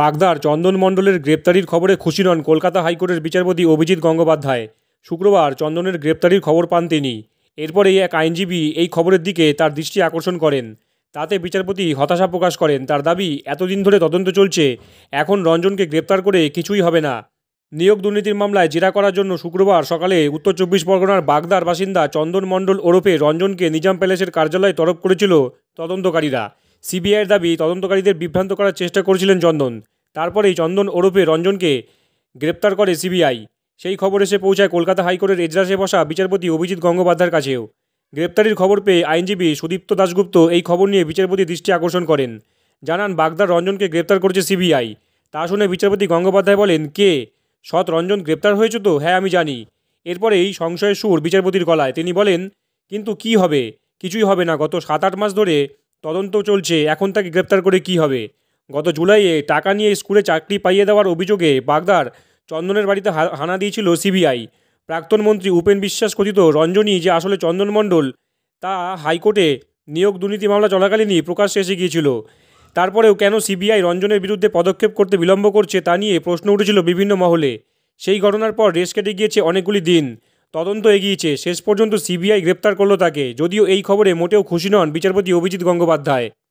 বাগদার চন্দন মণ্ডলের গ্রেপ্তারির খবরে খুশি নন কলকাতা হাইকোর্টের বিচারপতি অভিজিৎ গঙ্গোপাধ্যায় শুক্রবার চন্দনের গ্রেপ্তারির খবর পান তিনি এরপরেই এক আইনজীবী এই খবরের দিকে তার দৃষ্টি আকর্ষণ করেন তাতে বিচারপতি হতাশা প্রকাশ করেন তার দাবি এতদিন ধরে তদন্ত চলছে এখন রঞ্জনকে গ্রেপ্তার করে কিছুই হবে না নিয়োগ দুর্নীতির মামলায় জেরা করার জন্য শুক্রবার সকালে উত্তর চব্বিশ পরগনার বাগদার বাসিন্দা চন্দন মণ্ডল ওরফে রঞ্জনকে নিজাম প্যালেসের কার্যালয়ে তরফ করেছিল তদন্তকারীরা সিবিআইয়ের দাবি তদন্তকারীদের বিভ্রান্ত করার চেষ্টা করেছিলেন চন্দন তারপরেই চন্দন ওরূপে রঞ্জনকে গ্রেপ্তার করে সিবিআই সেই খবর এসে পৌঁছায় কলকাতা হাইকোর্টের এজলাসে বসা বিচারপতি অভিজিৎ গঙ্গোপাধ্যায়ের কাছেও গ্রেপ্তারির খবর পেয়ে আইনজীবী সুদীপ্ত দাশগুপ্ত এই খবর নিয়ে বিচারপতি দৃষ্টি আকর্ষণ করেন জানান বাগদার রঞ্জনকে গ্রেপ্তার করেছে সিবিআই তা শুনে বিচারপতি গঙ্গোপাধ্যায় বলেন কে সৎ রঞ্জন গ্রেপ্তার হয়েছে তো হ্যাঁ আমি জানি এরপরে এই সংশয়ের সুর বিচারপতির গলায় তিনি বলেন কিন্তু কি হবে কিছুই হবে না গত সাত আট মাস ধরে তদন্ত চলছে এখন তাকে গ্রেপ্তার করে কি হবে গত জুলাইয়ে টাকা নিয়ে স্কুলে চাকরি পাইয়ে দেওয়ার অভিযোগে বাগদার চন্দনের বাড়িতে হানা দিয়েছিল সিবিআই প্রাক্তন মন্ত্রী উপেন বিশ্বাস কথিত রঞ্জনী যে আসলে চন্দন মণ্ডল তা হাইকোর্টে নিয়োগ দুর্নীতি মামলা চলাকালীনই প্রকাশ্যে এসে গিয়েছিল তারপরেও কেন সিবিআই রঞ্জনের বিরুদ্ধে পদক্ষেপ করতে বিলম্ব করছে তা নিয়ে প্রশ্ন উঠেছিল বিভিন্ন মহলে সেই ঘটনার পর রেস কেটে গিয়েছে অনেকগুলি দিন তদন্ত এগিয়েছে শেষ পর্যন্ত সিবিআই গ্রেপ্তার করল তাকে যদিও এই খবরে মোটেও খুশি নন বিচারপতি অভিজিৎ গঙ্গোপাধ্যায়